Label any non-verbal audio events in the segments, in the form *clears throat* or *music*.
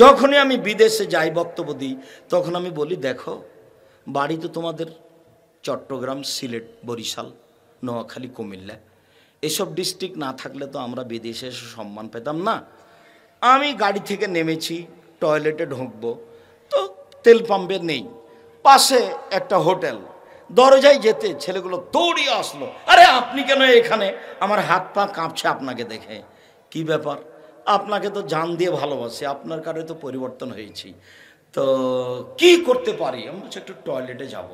যখনই আমি বিদেশে যাই বক্তব্য দিই তখন আমি বলি দেখো বাড়ি তো তোমাদের চট্টগ্রাম সিলেট বরিশাল নোয়াখালী কুমিল্লা এসব ডিস্ট্রিক্ট না থাকলে তো আমরা বিদেশে এসে সম্মান পেতাম না আমি গাড়ি থেকে নেমেছি টয়লেটে ঢুকবো তো তেল পাম্পে নেই পাশে একটা হোটেল দরজায় যেতে ছেলেগুলো দৌড়িয়ে আসলো আরে আপনি কেন এখানে আমার হাত পা কাঁপছে আপনাকে দেখে কি ব্যাপার আপনাকে তো জান দিয়ে ভালোবাসি আপনার কারণে তো পরিবর্তন হয়েছি তো কি করতে পারি আমি বলছি একটু টয়লেটে যাব।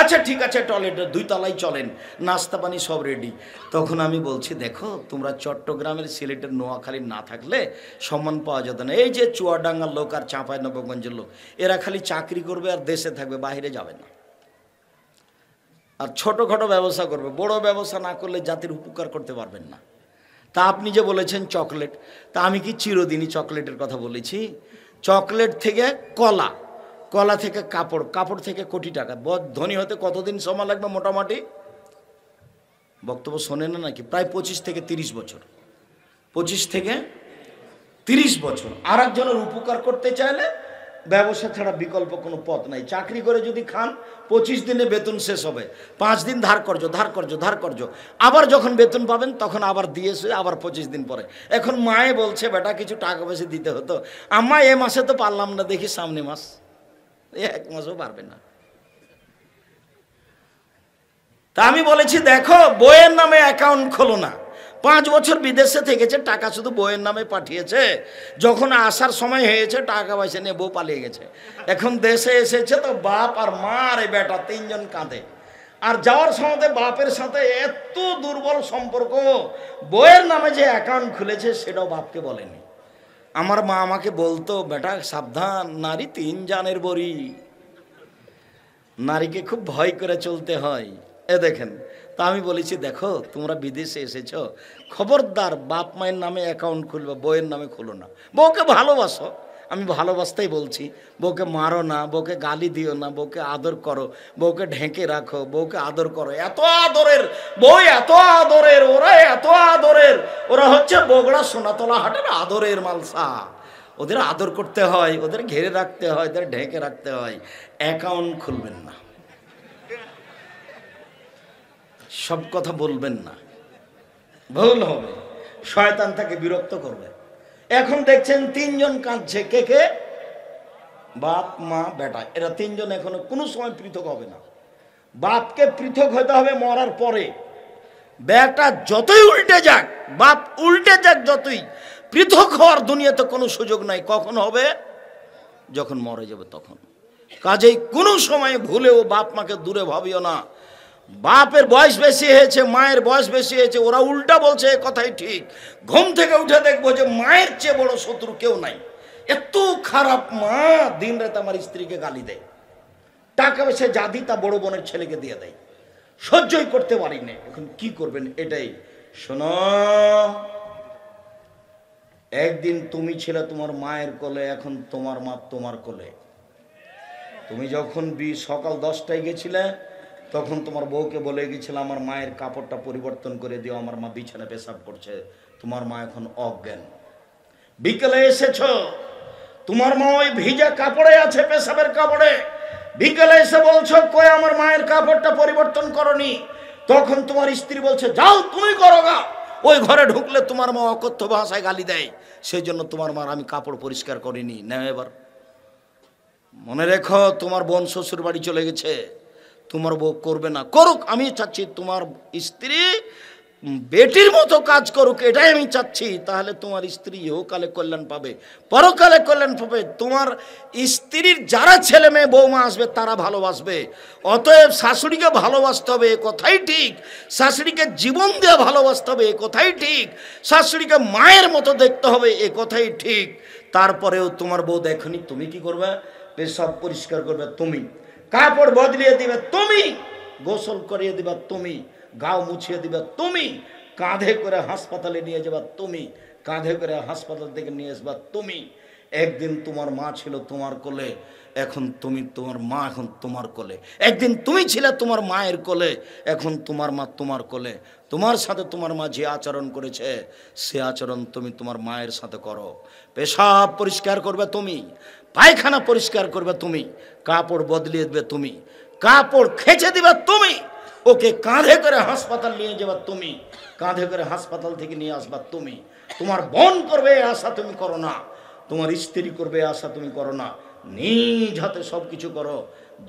আচ্ছা ঠিক আছে টয়লেটে দুই তলায় চলেন নাস্তা পানি সব রেডি তখন আমি বলছি দেখো তোমরা চট্টগ্রামের সিলেটের নোয়াখালী না থাকলে সম্মান পাওয়া যেত না এই যে চুয়াডাঙ্গার লোক আর চাঁপাই নবগঞ্জের লোক এরা খালি চাকরি করবে আর দেশে থাকবে বাহিরে যাবে না আর ছোটোখাটো ব্যবসা করবে বড় ব্যবসা না করলে জাতির উপকার করতে পারবেন না তা আপনি যে বলেছেন চকলেট তা আমি কি চিরদিনই চকলেটের কথা বলেছি চকলেট থেকে কলা কলা থেকে কাপড় কাপড় থেকে কোটি টাকা ধনী হতে কতদিন সময় লাগবে মোটামুটি বক্তব্য শোনে না নাকি প্রায় পঁচিশ থেকে তিরিশ বছর পঁচিশ থেকে তিরিশ বছর আর একজনের উপকার করতে চাইলে ব্যবসা ছাড়া বিকল্প কোনো পথ নাই চাকরি করে যদি খান পঁচিশ দিনে বেতন শেষ হবে পাঁচ দিন ধার করছো ধার করছো ধার করছো আবার যখন বেতন পাবেন তখন আবার দিয়ে আবার পঁচিশ দিন পরে এখন মায়ে বলছে বেটা কিছু টাকা পয়সা দিতে হতো আম্মা এ মাসে তো পারলাম না দেখি সামনে মাস এক মাসও পারবে না তা আমি বলেছি দেখো বইয়ের নামে অ্যাকাউন্ট খোলো না পাঁচ বছর বিদেশে থেকেছে টাকা শুধু বইয়ের নামে পাঠিয়েছে যখন আসার সময় হয়েছে টাকা পয়সা নিয়ে বউ পালিয়ে গেছে এখন দেশে এসেছে তো বাপ আর মা আর এই বেটা তিনজন কাঁদে আর যাওয়ার সময় বাপের সাথে এত দুর্বল সম্পর্ক বইয়ের নামে যে অ্যাকাউন্ট খুলেছে সেটাও বাপকে বলেনি আমার মা আমাকে বলতো বেটা সাবধান নারী তিন জানের বড়ি নারীকে খুব ভয় করে চলতে হয় এ দেখেন তা আমি বলেছি দেখো তোমরা বিদেশে এসেছ খবরদার বাপ মায়ের নামে অ্যাকাউন্ট খুলবে বইয়ের নামে খুলো না বউকে ভালোবাসো আমি ভালোবাসতেই বলছি বউকে মারো না বউকে গালি দিও না বউকে আদর করো বউকে ঢেকে রাখো বউকে আদর করো এত আদরের বই এত আদরের ওরা এত আদরের ওরা হচ্ছে বগড়া সোনাতলা হাটের আদরের মালসা ওদের আদর করতে হয় ওদের ঘেরে রাখতে হয় ওদের ঢেকে রাখতে হয় অ্যাকাউন্ট খুলবেন না সব কথা বলবেন না ভুল হবে শয়তান তাকে বিরক্ত করবে এখন দেখছেন তিনজন কাঁদছে কে কে বাপ মা বেটা এরা তিনজন এখনো কোনো সময় পৃথক হবে না বাপকে পৃথক হতে হবে মরার পরে বেটা যতই উল্টে যাক বাপ উল্টে যাক যতই পৃথক হওয়ার দুনিয়াতে কোনো সুযোগ নাই কখন হবে যখন মরে যাবে তখন কাজেই কোনো সময় ভুলেও বাপ মাকে দূরে ভাবিও না বাপের বয়স বেশি হয়েছে মায়ের বয়স বেশি হয়েছে ওরা উল্টা বলছে এ কথাই ঠিক ঘুম থেকে উঠে দেখবো যে মায়ের চেয়ে বড় শত্রু কেউ নাই এত খারাপ মা দিন রাত আমার স্ত্রীকে গালি দেয় টাকা পয়সা যা দিই তা বড় বোনের ছেলেকে দিয়ে দেয় সহ্যই করতে পারি না এখন কি করবেন এটাই শোনো একদিন তুমি ছিল তোমার মায়ের কোলে এখন তোমার মা তোমার কোলে তুমি যখন বি সকাল দশটায় গেছিলে তখন তোমার বউকে বলে গেছিল আমার মায়ের কাপড়টা পরিবর্তন করে দিও আমার মা বিছানা পেশাব করছে তোমার মা এখন অজ্ঞান বিকেলে এসেছ তোমার মা ওই ভিজা কাপড়ে আছে পেশাবের কাপড়ে বিকেলে এসে বলছো কয়ে আমার মায়ের কাপড়টা পরিবর্তন করনি তখন তোমার স্ত্রী বলছে যাও তুমি করো গা ওই ঘরে ঢুকলে তোমার মা অকথ্য ভাষায় গালি দেয় সেই জন্য তোমার মার আমি কাপড় পরিষ্কার করিনি না এবার মনে রেখো তোমার বোন শ্বশুর বাড়ি চলে গেছে তোমার বউ করবে না করুক আমি চাচ্ছি তোমার স্ত্রী বেটির মতো কাজ করুক এটাই আমি চাচ্ছি তাহলে তোমার স্ত্রী ইহকালে কল্যাণ পাবে পরকালে কল্যাণ পাবে তোমার স্ত্রীর যারা ছেলে মেয়ে বৌমা আসবে তারা ভালোবাসবে অতএব শাশুড়িকে ভালোবাসতে হবে এ কথাই ঠিক শাশুড়িকে জীবন দিয়ে ভালোবাসতে হবে এ কথাই ঠিক শাশুড়িকে মায়ের মতো দেখতে হবে এ কথাই ঠিক তারপরেও তোমার বউ দেখনি তুমি কি করবে সব পরিষ্কার করবে তুমি কাপড় বদলিয়ে দিবে তুমি গোসল করিয়ে দিবা তুমি গাও মুছিয়ে দিবা তুমি কাঁধে করে হাসপাতালে নিয়ে যাবা তুমি কাঁধে করে হাসপাতাল থেকে নিয়ে আসবা তুমি একদিন তোমার মা ছিল তোমার কোলে এখন তুমি তোমার মা এখন তোমার কোলে একদিন তুমি ছিলে তোমার মায়ের কোলে এখন তোমার মা তোমার কোলে তোমার সাথে তোমার মা যে আচরণ করেছে সে আচরণ তুমি তোমার মায়ের সাথে করো পেশাব পরিষ্কার করবে তুমি পায়খানা পরিষ্কার করবে তুমি কাপড় বদলিয়ে দেবে তুমি কাপড় খেঁচে দেবে তুমি ওকে কাঁধে করে হাসপাতাল নিয়ে যাবার তুমি কাঁধে করে হাসপাতাল থেকে নিয়ে আসবার তুমি তোমার বোন করবে আশা তুমি করো না তোমার স্ত্রী করবে আশা তুমি করো না নিজ হাতে সব কিছু করো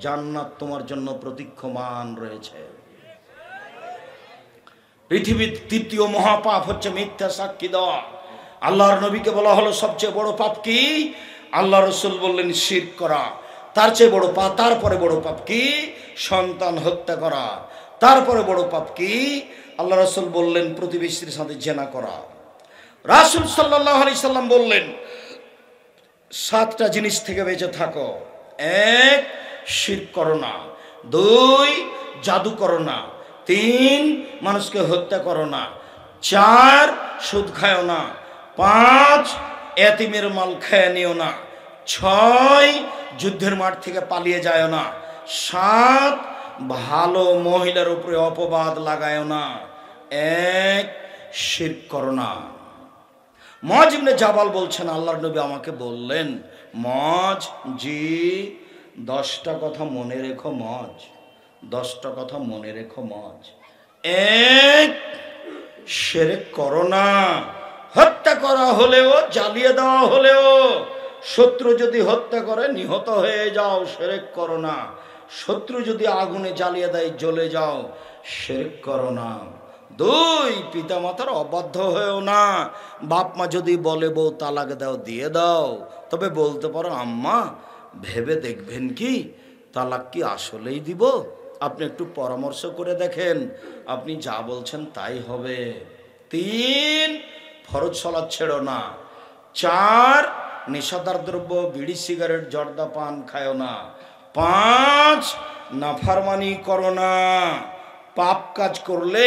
জান্নাত তোমার জন্য প্রতীক্ষমান রয়েছে পৃথিবীর তৃতীয় মহাপাপ হচ্ছে মিথ্যা সাক্ষী দেওয়া আল্লাহর নবীকে বলা হলো সবচেয়ে বড় পাপ কি আল্লাহ রসুল বললেন শির করা তার চেয়ে বড় পাপ তারপরে বড় পাপ কি সন্তান হত্যা করা তারপরে বড় পাপ কি আল্লাহ রসুল বললেন প্রতিবেশীর সাথে জেনা করা রাসুল সাল্লাহ আলি সাল্লাম বললেন সাতটা জিনিস থেকে বেঁচে থাকো এক শির করো না দুই জাদু করো না তিন মানুষকে হত্যা করো না চার সুদ খায়ও না পাঁচ এতিমের মাল খেয়ে নিও না ছয় যুদ্ধের মাঠ থেকে পালিয়ে যায় না সাত ভালো মহিলার উপরে অপবাদ লাগায় না এক শির করো না মজ জাবাল বলছেন আল্লাহর নবী আমাকে বললেন মজ জি দশটা কথা মনে রেখো মজ দশটা কথা মনে রেখো মজ এক সেরে করো না হত্যা করা হলেও জ্বালিয়ে দেওয়া হলেও শত্রু যদি হত্যা করে নিহত হয়ে যাও সেরেক করো না শত্রু যদি আগুনে জ্বালিয়ে দেয় জ্বলে যাও সেরেক করো না দুই মাতার অবাধ্য হয়েও না বাপ মা যদি বলে বউ তালাক দাও দিয়ে দাও তবে বলতে পারো আম্মা ভেবে দেখবেন কি তালাক কি আসলেই দিব আপনি একটু পরামর্শ করে দেখেন আপনি যা বলছেন তাই হবে তিন ফরজ সলাদ ছেড়ো না চার নেশাদার দ্রব্য বিড়ি সিগারেট জর্দা পান খায় না পাঁচ নাফারমানি করো না পাপ কাজ করলে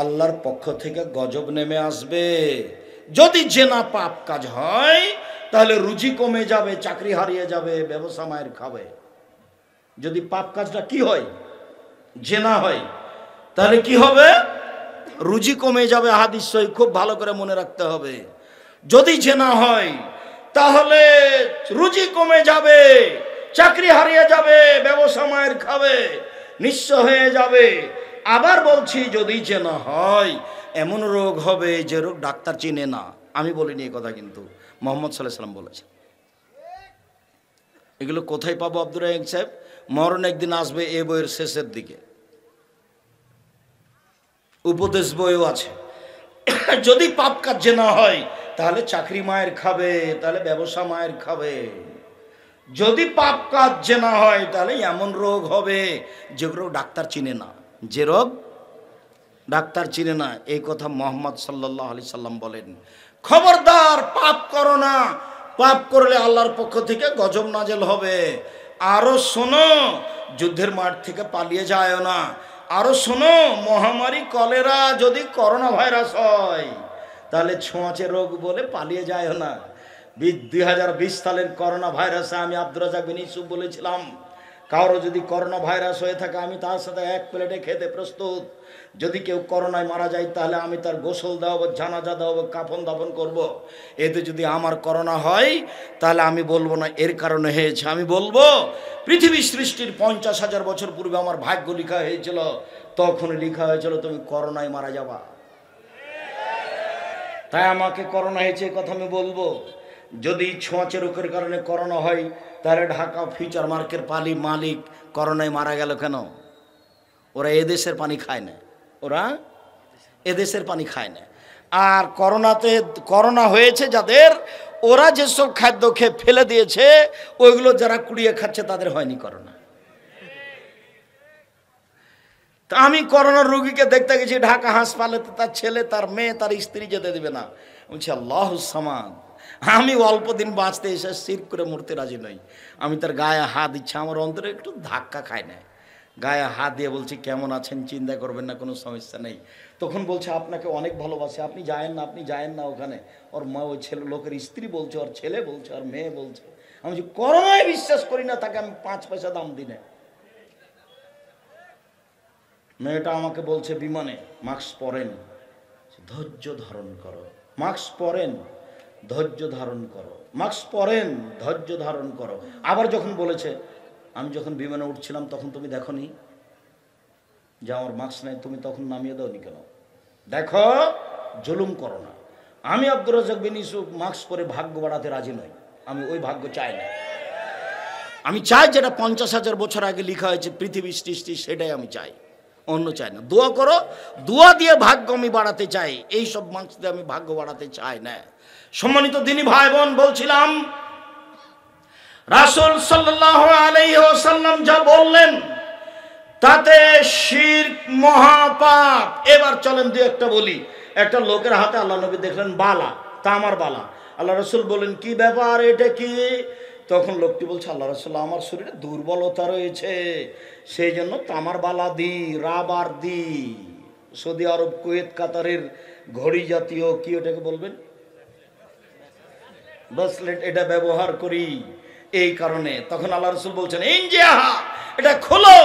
আল্লাহর পক্ষ থেকে গজব নেমে আসবে যদি জেনা পাপ কাজ হয় তাহলে রুজি কমে যাবে চাকরি হারিয়ে যাবে ব্যবসা মায়ের খাবে যদি পাপ কাজটা কি হয় জেনা হয় তাহলে কি হবে রুজি কমে যাবে হাদিস খুব ভালো করে মনে রাখতে হবে যদি জেনা হয় তাহলে রুজি কমে যাবে চাকরি হারিয়ে যাবে ব্যবসা মায়ের খাবে নিঃস্ব হয়ে যাবে আবার বলছি যদি না হয় এমন রোগ হবে যে রোগ ডাক্তার চিনে না আমি বলিনি এই কথা কিন্তু মোহাম্মদ সাল্লাহ সাল্লাম বলেছে এগুলো কোথায় পাবো আব্দুর রাহিম সাহেব মরণ একদিন আসবে এ বইয়ের শেষের দিকে উপদেশ বইও আছে যদি পাপ কাজ না হয় তাহলে চাকরি মায়ের খাবে তাহলে ব্যবসা মায়ের খাবে যদি পাপ কাজ যে না হয় তাহলে এমন রোগ হবে যে রোগ ডাক্তার চিনে না যে রোগ ডাক্তার চিনে না এই কথা মোহাম্মদ সাল্লাহ আলি সাল্লাম বলেন খবরদার পাপ করো না পাপ করলে আল্লাহর পক্ষ থেকে গজব নাজেল হবে আরও শোনো যুদ্ধের মাঠ থেকে পালিয়ে যায় না আরও শোনো মহামারী কলেরা যদি করোনা ভাইরাস হয় তাহলে ছোঁয়াচে রোগ বলে পালিয়ে যায় না দুই হাজার বিশ সালের করোনা ভাইরাসে আমি আব্দুল রাজাক বিন বলেছিলাম কারো যদি করোনা ভাইরাস হয়ে থাকে আমি তার সাথে এক প্লেটে খেতে প্রস্তুত যদি কেউ করোনায় মারা যায় তাহলে আমি তার গোসল দেওয়াবো জানাজা দেওয়াবো কাফন দাফন করব। এতে যদি আমার করোনা হয় তাহলে আমি বলবো না এর কারণে হয়েছে আমি বলবো পৃথিবী সৃষ্টির পঞ্চাশ হাজার বছর পূর্বে আমার ভাগ্য লেখা হয়েছিল তখন লেখা হয়েছিল তুমি করোনায় মারা যাবা তাই আমাকে করোনা হয়েছে কথা আমি বলবো যদি ছোঁয়াচে রোগের কারণে করোনা হয় তাহলে ঢাকা ফিউচার মার্কের পালি মালিক করোনায় মারা গেল কেন ওরা এদেশের পানি খায় না ওরা এদেশের পানি খায় না আর করোনাতে করোনা হয়েছে যাদের ওরা যেসব খাদ্য খেয়ে ফেলে দিয়েছে ওইগুলো যারা কুড়িয়ে খাচ্ছে তাদের হয়নি করোনা তা আমি করোনার রুগীকে দেখতে গেছি ঢাকা হাসপাতালে তার ছেলে তার মেয়ে তার স্ত্রী যেতে দেবে না বলছি আল্লাহ সামান আমি অল্প দিন বাঁচতে এসে সির করে মরতে রাজি নই আমি তার গায়ে হাত দিচ্ছি আমার অন্তরে একটু ধাক্কা খায় না গায়ে হাত দিয়ে বলছি কেমন আছেন চিন্তা করবেন না কোনো সমস্যা নেই তখন বলছে আপনাকে অনেক ভালোবাসে আপনি যায়েন না আপনি যায়েন না ওখানে ওর মা ওই ছেলে লোকের স্ত্রী বলছে ওর ছেলে বলছে ওর মেয়ে বলছে আমি যে করোনায় বিশ্বাস করি না তাকে আমি পাঁচ পয়সা দাম দিনে না মেয়েটা আমাকে বলছে বিমানে মাস্ক পরেন ধৈর্য ধারণ করো মাস্ক পরেন ধৈর্য ধারণ করো মাস্ক পরেন ধৈর্য ধারণ করো আবার যখন বলেছে আমি যখন বিমানে উঠছিলাম তখন তুমি দেখো নি যে আমার মাস্ক নেই তুমি তখন নামিয়ে দাও নি কেন দেখো জুলুম করো না আমি আব্দুর রাজাক বিন মাস্ক পরে ভাগ্য বাড়াতে রাজি নই আমি ওই ভাগ্য চাই না আমি চাই যেটা পঞ্চাশ হাজার বছর আগে লিখা হয়েছে পৃথিবী সৃষ্টি সেটাই আমি চাই অন্য চায় না দোয়া করো দোয়া দিয়ে ভাগ্য আমি বাড়াতে চাই এই সব মানুষ দিয়ে আমি ভাগ্য বাড়াতে চাই না সম্মানিত দিনী ভাই বোন বলছিলাম রাসুল সাল্লাম যা বললেন তাতে শির মহাপাপ এবার চলেন দু একটা বলি একটা লোকের হাতে আল্লাহ নবী দেখলেন বালা তা আমার বালা আল্লাহ রসুল বলেন কি ব্যাপার এটা কি তখন লোকটি বলছে আল্লাহ রসুল্লাহ আমার শরীরে দুর্বলতা রয়েছে সেই জন্য তামার বালা দি রাবার দি সৌদি আরব কুয়েত কাতারের ঘড়ি জাতীয় কি ওটাকে বলবেন ব্রেসলেট এটা ব্যবহার করি এই কারণে তখন আল্লাহ রসুল বলছেন ইঞ্জিয়াহা এটা খোলো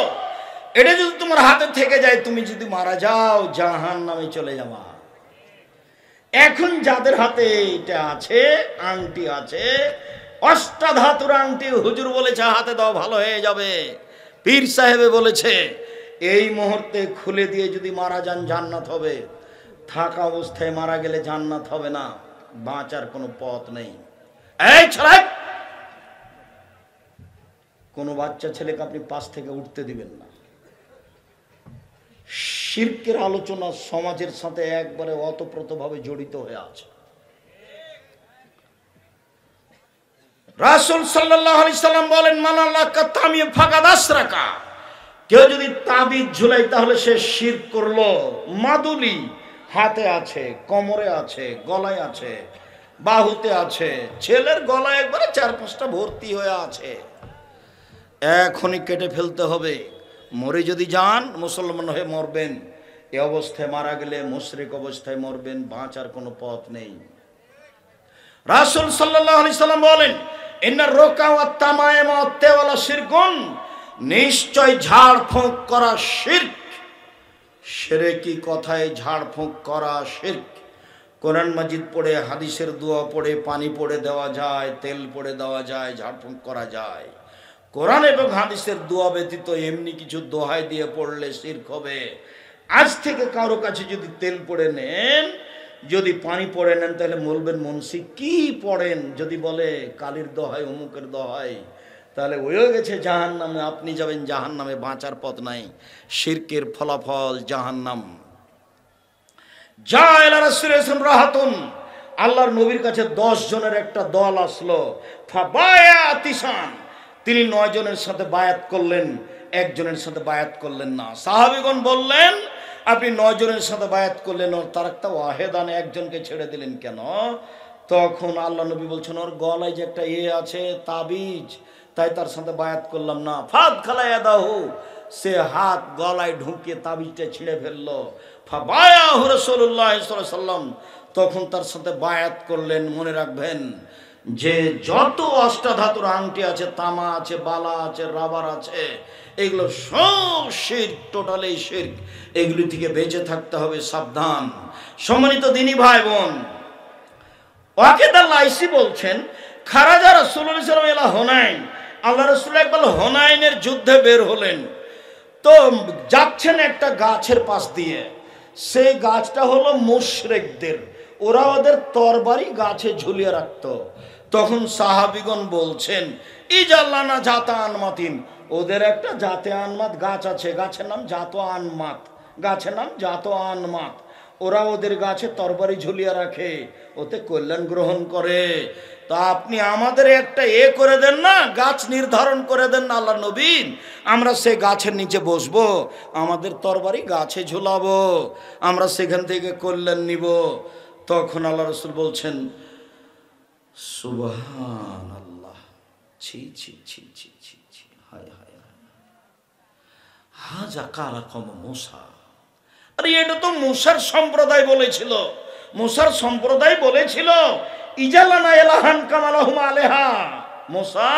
এটা যদি তোমার হাতে থেকে যায় তুমি যদি মারা যাও জাহান নামে চলে যাওয়া এখন যাদের হাতে এটা আছে আংটি আছে অষ্টাধাতুর আংটি হুজুর বলেছে হাতে দাও ভালো হয়ে যাবে পীর সাহেবে বলেছে এই মুহূর্তে খুলে দিয়ে যদি মারা যান জান্নাত হবে থাকা অবস্থায় মারা গেলে জান্নাত হবে না বাঁচার কোনো পথ নেই এই ছড়াই কোনো বাচ্চা ছেলেকে আপনি পাশ থেকে উঠতে দিবেন না শিল্পের আলোচনা সমাজের সাথে একবারে অতপ্রতভাবে জড়িত হয়ে আছে রাসুল সাল্লাহ সাল্লাম বলেন মানাল্লাকা তামিয়ে ফাঁকা দাস রাখা কেউ যদি তাবিজ ঝুলাই তাহলে সে শির করলো মাদুলি হাতে আছে কোমরে আছে গলায় আছে বাহুতে আছে ছেলের গলায় একবারে চার পাঁচটা ভর্তি হয়ে আছে এখনই কেটে ফেলতে হবে মরে যদি যান মুসলমান হয়ে মরবেন এ অবস্থায় মারা গেলে মুশ্রিক অবস্থায় মরবেন বাঁচার কোনো পথ নেই রাসুল সাল্লাহ আলি সাল্লাম বলেন এনার রোকা ও তামায়েম অত্তেওয়ালা শিরগুন নিশ্চয় ঝাড়ফুঁক করা শির সেরে কি কথায় ঝাড় ফোঁক করা শির কোরআন মাজিদ পড়ে হাদিসের দোয়া পড়ে পানি পড়ে দেওয়া যায় তেল পড়ে দেওয়া যায় ঝাড়ফুঁক করা যায় কোরআন এবং হাদিসের দোয়া ব্যতীত এমনি কিছু দোহায় দিয়ে পড়লে শির্ক হবে আজ থেকে কারো কাছে যদি তেল পড়ে নেন যদি পানি পড়ে নেন তাহলে বলবেন মনসি কি পড়েন যদি বলে কালির দহায় অমুকের দহায় তাহলে ওই গেছে জাহান নামে আপনি যাবেন জাহান নামে বাঁচার পথ নাই শিরকের ফলাফল জাহান নাম যা রাহাতুন আল্লাহর নবীর কাছে দশ জনের একটা দল আসলো তিসান তিনি নয় জনের সাথে বায়াত করলেন একজনের সাথে বায়াত করলেন না সাহাবিগণ বললেন আপনি নয়জনের সাথে বায়াত করলেন ওর তার একটা ওয়াহেদান একজনকে ছেড়ে দিলেন কেন তখন আল্লাহ নবী বলছেন ওর গলায় যে একটা ইয়ে আছে তাবিজ তাই তার সাথে বায়াত করলাম না ফাদ খালাইয়া দাহু সে হাত গলায় ঢুকিয়ে তাবিজটা ছিঁড়ে ফেললো ফাবায়াহ রসল্লাহ সাল্লাম তখন তার সাথে বায়াত করলেন মনে রাখবেন যে যত অষ্টাধাতুর আংটি আছে তামা আছে বালা আছে রাবার আছে এগুলো সব শির টোটালি শির এগুলি থেকে বেঁচে থাকতে হবে সাবধান সম্মানিত দিনই ভাই বোন ওয়াকেদাল লাইসি বলছেন খারাজা রসুল্লাহ সাল্লাম এলা হোনাইন আল্লাহ রসুল একবার হোনাইনের যুদ্ধে বের হলেন তো যাচ্ছেন একটা গাছের পাশ দিয়ে সেই গাছটা হলো মুশরেকদের ওরা ওদের তরবারি গাছে ঝুলিয়ে রাখতো তখন সাহাবিগণ বলছেন ইজাল্লানা জাত আনমাতিন ওদের একটা জাতে আনমাত গাছ আছে গাছের নাম জাত আনমাত গাছের নাম জাত আনমাত ওরা ওদের গাছে তরবারি ঝুলিয়ে রাখে ওতে কল্যাণ গ্রহণ করে তা আপনি আমাদের একটা এ করে দেন না গাছ নির্ধারণ করে দেন না আল্লাহ নবীন আমরা সে গাছের নিচে বসবো আমাদের তরবারি গাছে ঝুলাবো আমরা সেখান থেকে কল্যাণ নিব তখন আল্লাহ রসুল বলছেন সুবহান আল্লাহ ছি ছি ছি ছি ছি ছি হায় হায় হায় হা যা আরে এটা তো মুসার সম্প্রদায় বলেছিল মুসার সম্প্রদায় বলেছিল ইজালানা এলাহান কামালাহুম আলেহা মুসা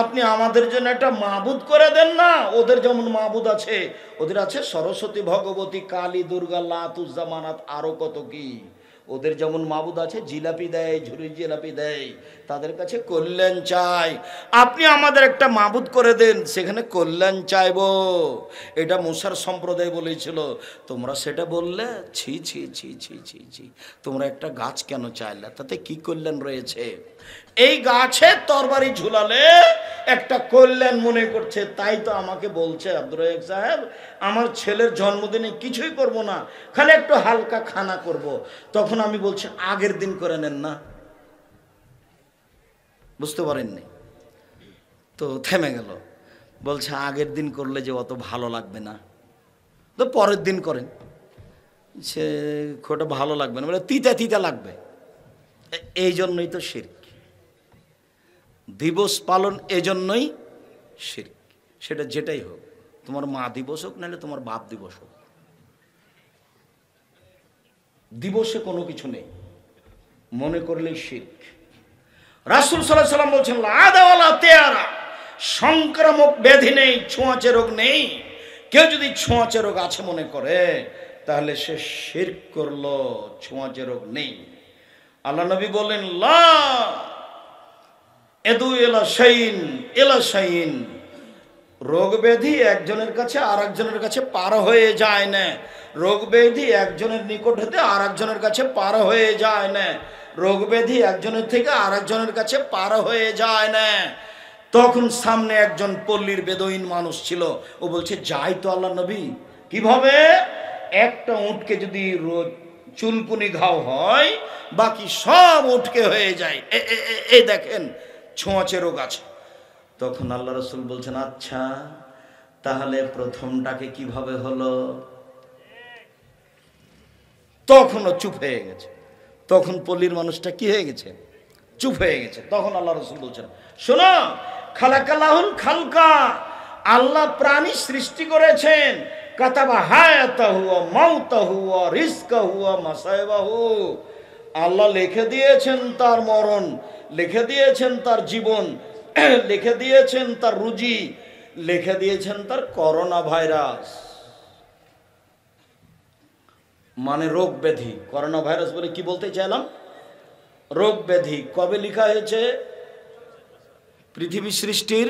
আপনি আমাদের জন্য একটা মাহবুদ করে দেন না ওদের যেমন মাহবুদ আছে ওদের আছে সরস্বতী ভগবতী কালী দুর্গা জামানাত আরো কত কি ওদের যেমন মাবুদ আছে জিলাপি দেয় ঝুড়ি জিলাপি দেয় তাদের কাছে কল্যাণ চাই আপনি আমাদের একটা মাবুদ করে দেন সেখানে কল্যাণ চাইব এটা মুসার সম্প্রদায় বলেছিল তোমরা সেটা বললে ছি ছি ছি ছি ছি ছি তোমরা একটা গাছ কেন চাইলে তাতে কি কল্যাণ রয়েছে এই গাছে তরবারি ঝুলালে একটা কল্যাণ মনে করছে তাই তো আমাকে বলছে আব্দুর সাহেব আমার ছেলের জন্মদিনে কিছুই করব না খালি একটু হালকা খানা করব। তখন আমি বলছি আগের দিন করে নেন না বুঝতে পারেননি তো থেমে গেল বলছে আগের দিন করলে যে অত ভালো লাগবে না তো পরের দিন করেন সে খোটা ভালো লাগবে না বলে মানে তিতা তিতা লাগবে এই জন্যই তো শির দিবস পালন এজন্যই শিরিক সেটা যেটাই হোক তোমার মা দিবস হোক নাহলে তোমার বাপ দিবস হোক দিবসে কোনো কিছু নেই মনে করলেই শিখ রাসুল সাল্লাহ সাল্লাম বলছেন আদাওয়ালা তেয়ারা সংক্রামক ব্যাধি নেই ছোঁয়াচে রোগ নেই কেউ যদি ছোঁয়াচে রোগ আছে মনে করে তাহলে সে শির করল ছোঁয়াচে রোগ নেই আল্লাহ নবী বললেন লা এদু এলা শাইন এলা শাইন রোগ ব্যাধি একজনের কাছে আর একজনের কাছে পার হয়ে যায় না রোগ ব্যাধি একজনের নিকট হতে আর একজনের কাছে পার হয়ে যায় না রোগ ব্যাধি একজনের থেকে আর একজনের কাছে পার হয়ে যায় না তখন সামনে একজন পল্লীর বেদহীন মানুষ ছিল ও বলছে যাই তো আল্লাহ নবী কিভাবে একটা উঠকে যদি রোজ চুলকুনি ঘাও হয় বাকি সব উঠকে হয়ে যায় এ দেখেন ছোঁয়াচে রোগ আছে তখন আল্লাহ রসুল বলছেন আচ্ছা তাহলে প্রথমটাকে কিভাবে হলো তখনও চুপ হয়ে গেছে তখন পল্লীর মানুষটা কি হয়ে গেছে চুপ হয়ে গেছে তখন আল্লাহ রসুল বলছেন শোনো খালাকালাহুল খালকা আল্লাহ প্রাণী সৃষ্টি করেছেন কাতাবা হায়াতাহু মাউতাহু রিস্কাহু মাসায়বাহু আল্লাহ লিখে দিয়েছেন তার মরণ লিখে দিয়েছেন তার জীবন *clears throat* লিখে দিয়েছেন তার রুজি লিখে দিয়েছেন তার করোনা ভাইরাস মানে রোগ ব্যাধি করোনা ভাইরাস বলে কি বলতে চাইলাম রোগ ব্যাধি কবে লেখা হয়েছে পৃথিবী সৃষ্টির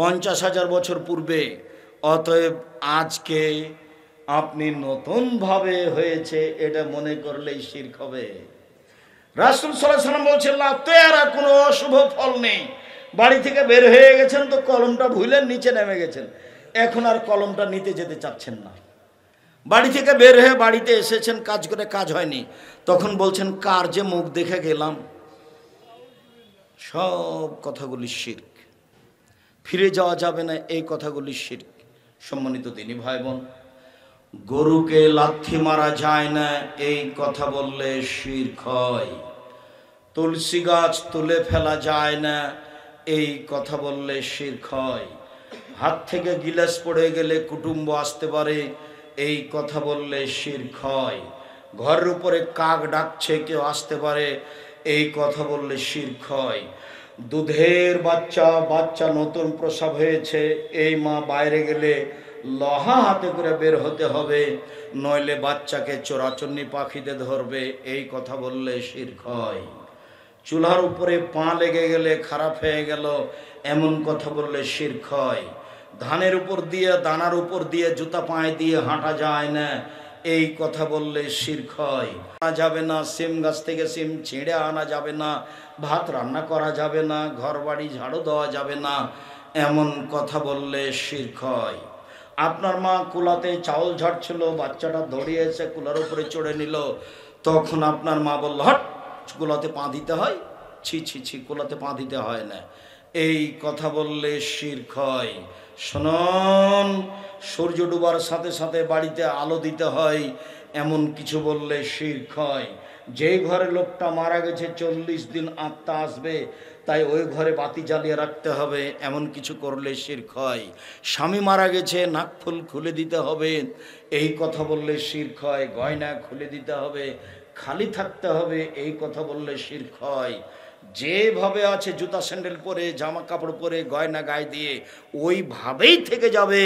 পঞ্চাশ হাজার বছর পূর্বে অতএব আজকে আপনি নতুনভাবে হয়েছে এটা মনে করলেই শির্ক হবে রাসুল সাল্লাম বলছেন না তেয়ারা কোনো অশুভ ফল নেই বাড়ি থেকে বের হয়ে গেছেন তো কলমটা ভুলেন নিচে নেমে গেছেন এখন আর কলমটা নিতে যেতে চাচ্ছেন না বাড়ি থেকে বের হয়ে বাড়িতে এসেছেন কাজ করে কাজ হয়নি তখন বলছেন কার যে মুখ দেখে গেলাম সব কথাগুলি শির্ক ফিরে যাওয়া যাবে না এই কথাগুলি শির্ক সম্মানিত তিনি ভাই বোন গরুকে লাথি মারা যায় না এই কথা বললে শির হয় তুলসী গাছ তুলে ফেলা যায় না এই কথা বললে শির হয় হাত থেকে গিলাস পড়ে গেলে কুটুম্ব আসতে পারে এই কথা বললে শির হয় ঘরের উপরে কাক ডাকছে কেউ আসতে পারে এই কথা বললে শির হয় দুধের বাচ্চা বাচ্চা নতুন প্রসাব হয়েছে এই মা বাইরে গেলে লহা হাতে করে বের হতে হবে নইলে বাচ্চাকে চোরাচন্নি পাখিতে ধরবে এই কথা বললে শির্ক হয় চুলার উপরে পা লেগে গেলে খারাপ হয়ে গেল এমন কথা বললে শির্ক হয় ধানের উপর দিয়ে দানার উপর দিয়ে জুতা পায়ে দিয়ে হাঁটা যায় না এই কথা বললে শির্ক হয় আনা যাবে না সিম গাছ থেকে সিম ছিঁড়ে আনা যাবে না ভাত রান্না করা যাবে না ঘর বাড়ি ঝাড়ু দেওয়া যাবে না এমন কথা বললে শির্ক হয় আপনার মা কুলাতে চাউল ঝাড়ছিল বাচ্চাটা ধরিয়েছে কুলার উপরে চড়ে নিল তখন আপনার মা বলল হট কুলাতে পা দিতে হয় ছি ছি ছি কুলাতে পা দিতে হয় না এই কথা বললে শির খয় শোনন সূর্য ডুবার সাথে সাথে বাড়িতে আলো দিতে হয় এমন কিছু বললে শির ক্ষয় যে ঘরে লোকটা মারা গেছে চল্লিশ দিন আত্মা আসবে তাই ওই ঘরে বাতি জ্বালিয়ে রাখতে হবে এমন কিছু করলে শির হয় স্বামী মারা গেছে নাকফুল খুলে দিতে হবে এই কথা বললে শির হয় গয়না খুলে দিতে হবে খালি থাকতে হবে এই কথা বললে শির হয় যেভাবে আছে জুতা স্যান্ডেল পরে জামা কাপড় পরে গয়না গায়ে দিয়ে ওইভাবেই থেকে যাবে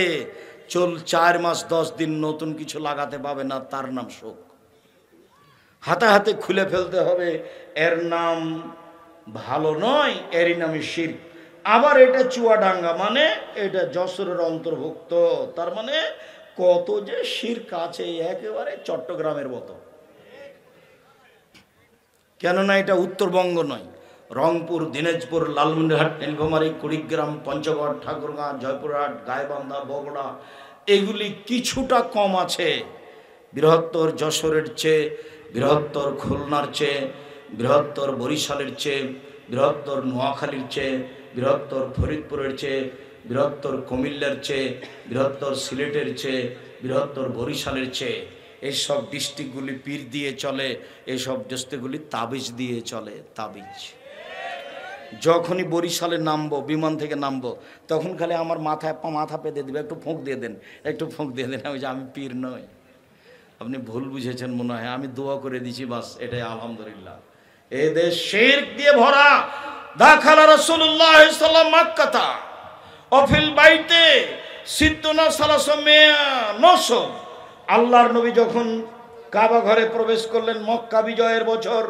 চল চার মাস দশ দিন নতুন কিছু লাগাতে পাবে না তার নাম শোক হাতে হাতে খুলে ফেলতে হবে এর নাম ভালো নয় এরই নামে শির আবার এটা চুয়াডাঙ্গা মানে এটা যশোরের অন্তর্ভুক্ত তার মানে কত যে শির কাছে একেবারে চট্টগ্রামের মতো কেননা এটা উত্তরবঙ্গ নয় রংপুর দিনাজপুর লালমন্ডিহাট নীলভমারি কুড়িগ্রাম পঞ্চগড় ঠাকুরগাঁ জয়পুরহাট গায়বান্ধা বগড়া এগুলি কিছুটা কম আছে বৃহত্তর যশোরের চেয়ে বৃহত্তর খুলনার চেয়ে বৃহত্তর বরিশালের চেয়ে বৃহত্তর নোয়াখালীর চেয়ে বৃহত্তর ফরিদপুরের চেয়ে বৃহত্তর কুমিল্লার চেয়ে বৃহত্তর সিলেটের চেয়ে বৃহত্তর বরিশালের চেয়ে এইসব ডিস্ট্রিক্টগুলি পীর দিয়ে চলে এসব দেশগুলি তাবিজ দিয়ে চলে তাবিজ যখনই বরিশালে নামবো বিমান থেকে নামবো তখন খালি আমার মাথায় মাথা পেতে দেবে একটু ফোঁক দিয়ে দেন একটু ফোঁক দিয়ে দেন আমি যে আমি পীর নই আপনি ভুল বুঝেছেন মনে হয় আমি দোয়া করে দিছি বাস এটাই আলহামদুলিল্লাহ এদের দেশ শের দিয়ে ভরা দাখালা রসুল্লাহ সাল্লাম মাক্কাতা অফিল বাইতে সিদ্ধনা সালাসমেয়া নশো আল্লাহর নবী যখন কাবা ঘরে প্রবেশ করলেন মক্কা বিজয়ের বছর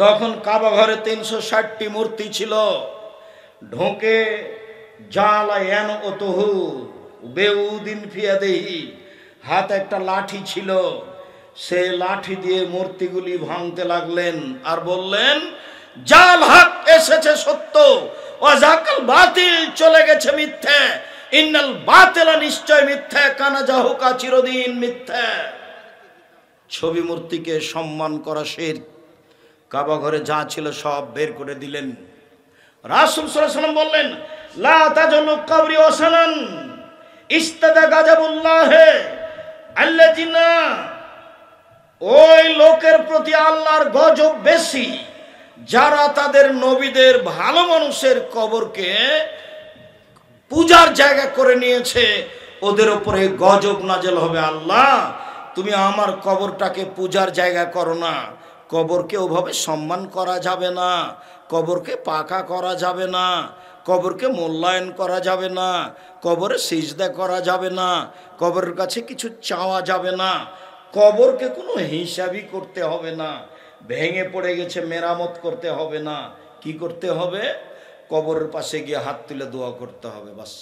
তখন কাবা ঘরে তিনশো ষাটটি মূর্তি ছিল ঢোকে জালায়ান অতহু বেউদিন ফিয়া দেহি হাত একটা লাঠি ছিল সে লাঠি দিয়ে মূর্তিগুলি ভাঙতে লাগলেন আর বললেন জাল হক এসেছে সত্য অজাকাল বাতিল চলে গেছে মিথ্যে ইন্নাল বাতিলা নিশ্চয় মিথ্যে কানা জাহুকা চিরদিন মিথ্যে ছবি মূর্তিকে সম্মান করা শের কাবা ঘরে যা ছিল সব বের করে দিলেন রাসুল সাল্লাম বললেন লা তাজনু কাবরি ওসালান ইস্তাদা গাজাবুল্লাহ আল্লাহ ওই লোকের প্রতি আল্লাহর গজব বেশি যারা তাদের নবীদের ভালো মানুষের কবরকে পূজার জায়গা করে নিয়েছে ওদের উপরে গজব নাজেল হবে আল্লাহ তুমি আমার কবরটাকে পূজার জায়গা করো না কবরকে ওভাবে সম্মান করা যাবে না কবরকে পাকা করা যাবে না কবরকে মূল্যায়ন করা যাবে না কবরে সিজদা করা যাবে না কবরের কাছে কিছু চাওয়া যাবে না কবরকে কোনো হিসাবই করতে হবে না ভেঙে পড়ে গেছে মেরামত করতে হবে না কি করতে হবে কবরের পাশে গিয়ে হাত তুলে দোয়া করতে হবে বাস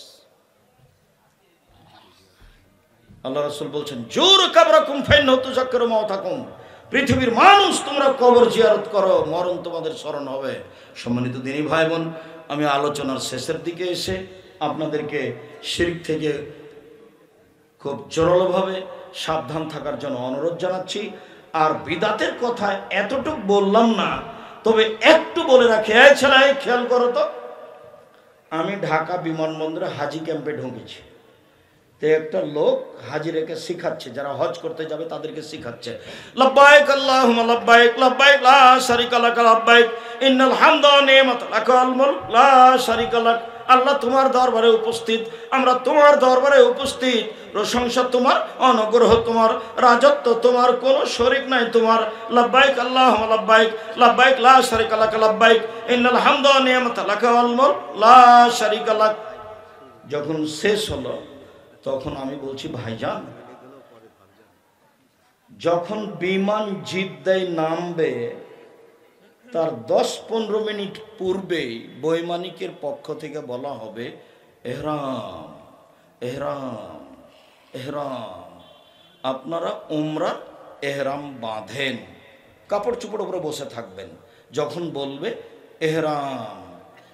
আল্লাহ রসুল বলছেন জোর কুম ফেন হতো চাকর থাকুম পৃথিবীর মানুষ তোমরা কবর জিয়ারত করো মরণ তোমাদের স্মরণ হবে সম্মানিত দিনী ভাই বোন আমি আলোচনার শেষের দিকে এসে আপনাদেরকে শির থেকে খুব জরলভাবে সাবধান থাকার জন্য অনুরোধ জানাচ্ছি আর বিদাতের কথা এতটুক বললাম না তবে একটু বলে রাখি এই খেয়াল করো তো আমি ঢাকা বিমানবন্দরে হাজি ক্যাম্পে ঢুকেছি তে একটা লোক রেখে শিখাচ্ছে যারা হজ করতে যাবে তাদেরকে শিখাচ্ছে লব্বাইক আল্লাহুম্মা লব্বাইক লব্বাইক লা শারিকা লাক লব্বাইক ইন্নাল হামদা ওয়া লাকাল মুলক লা শারিকা আল্লাহ তোমার দরবারে উপস্থিত আমরা তোমার দরবারে উপস্থিত প্রশংসা তোমার অনুগ্রহ তোমার রাজত্ব তোমার কোনো শরিক নাই তোমার লাভবাইক আল্লাহ লাভবাইক লাভবাইক লা শারিক আলাক লাভবাইক ইন্নাল হামদ নিয়ামত আলাক আলমল লা শারিক আলাক যখন শেষ হলো তখন আমি বলছি ভাইজান যখন বিমান দেয় নামবে তার দশ পনেরো মিনিট পূর্বেই বৈমানিকের পক্ষ থেকে বলা হবে এহরাম এহরাম এহরাম আপনারা উমরার এহরাম বাঁধেন কাপড় চুপড় উপরে বসে থাকবেন যখন বলবে এহরাম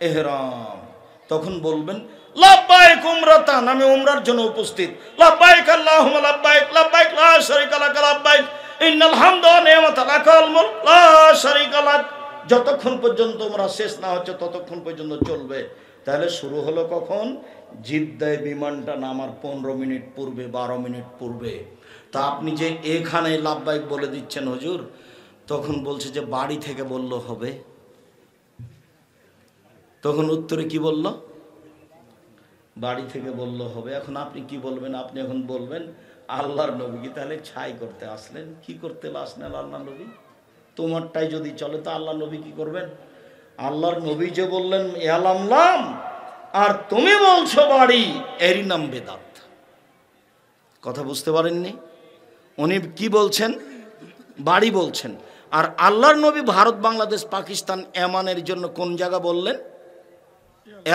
এহরাম তখন বলবেন লাভবায়ক উমরাতান আমি উমরার জন্য উপস্থিত লাভবায়ক আল্লাহ লাভবায়ক লাভবায়ক লা শরীক আলাক লাভবায়ক ইন্নাল হামদ ওয়া নিয়ামাত লাকাল মুলক লা শরীক আলাক যতক্ষণ পর্যন্ত তোমরা শেষ না হচ্ছে ততক্ষণ পর্যন্ত চলবে তাহলে শুরু হলো কখন জিদ্দায় বিমানটা নামার পনেরো মিনিট পূর্বে বারো মিনিট পূর্বে তা আপনি যে এখানে লাভবাহিক বলে দিচ্ছেন হজুর তখন বলছে যে বাড়ি থেকে বলল হবে তখন উত্তরে কি বলল বাড়ি থেকে বলল হবে এখন আপনি কি বলবেন আপনি এখন বলবেন আল্লাহর নবী কি তাহলে ছাই করতে আসলেন কি করতে আসলেন আল্লাহ নবী তোমারটাই যদি চলে তো আল্লাহ নবী কি করবেন আল্লাহর নবী যে বললেন এলামলাম আর তুমি বলছো বাড়ি এরই নাম বেদাত কথা বুঝতে পারেননি উনি কি বলছেন বাড়ি বলছেন আর আল্লাহর নবী ভারত বাংলাদেশ পাকিস্তান এমানের জন্য কোন জায়গা বললেন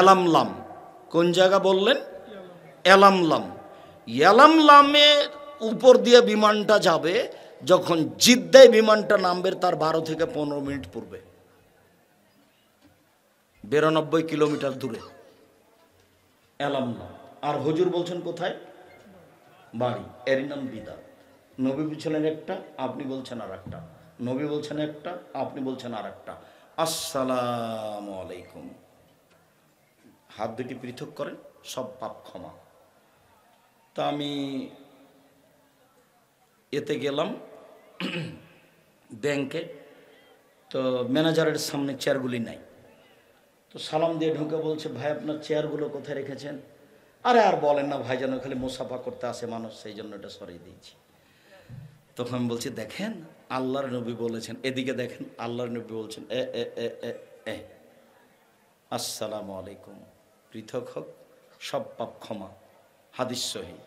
এলামলাম কোন জায়গা বললেন এলামলাম এলামলামের উপর দিয়ে বিমানটা যাবে যখন জিদ্দায় বিমানটা নামবে তার বারো থেকে পনেরো মিনিট পূর্বে বিরানব্বই কিলোমিটার দূরে এলাম না আর হজুর বলছেন কোথায় বাড়ি এর নাম বিদা নবী বলছিলেন একটা আপনি বলছেন আর একটা নবী বলছেন একটা আপনি বলছেন আর একটা আসসালাম আলাইকুম হাত দুটি পৃথক করেন সব পাপ ক্ষমা তা আমি এতে গেলাম ব্যাংকে তো ম্যানেজারের সামনে চেয়ারগুলি নাই তো সালাম দিয়ে ঢুকে বলছে ভাই আপনার চেয়ারগুলো কোথায় রেখেছেন আরে আর বলেন না ভাই যেন খালি মোসাফা করতে আসে মানুষ সেই জন্য এটা সরিয়ে দিয়েছি তখন আমি বলছি দেখেন আল্লাহর নবী বলেছেন এদিকে দেখেন আল্লাহর নবী বলছেন এ এ এ এ এ আসসালামু আলাইকুম পৃথক হোক সব পাপ ক্ষমা হাদিস সহি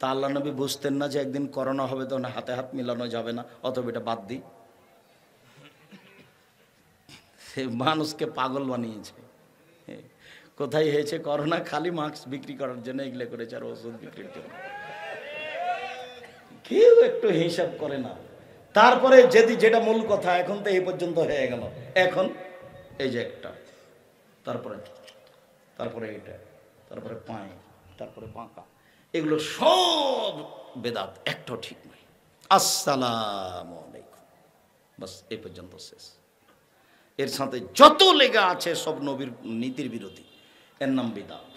তা আল্লাহ নবী বুঝতেন না যে একদিন করোনা হবে তখন হাতে হাত মিলানো যাবে না অথবা এটা বাদ দিই সে মানুষকে পাগল বানিয়েছে কোথায় হয়েছে করোনা খালি মাস্ক বিক্রি করার জন্য এগুলো করেছে আর ওষুধ বিক্রির জন্য কেউ একটু হিসাব করে না তারপরে যেদি যেটা মূল কথা এখন তো এই পর্যন্ত হয়ে গেল এখন এই যে একটা তারপরে তারপরে এটা তারপরে পায়ে তারপরে পাঁকা এগুলো সব বেদাত একটাও ঠিক নয় আসসালাম বাস এই পর্যন্ত শেষ এর সাথে যত লেগা আছে সব নবীর নীতির বিরোধী এর নাম বেদাত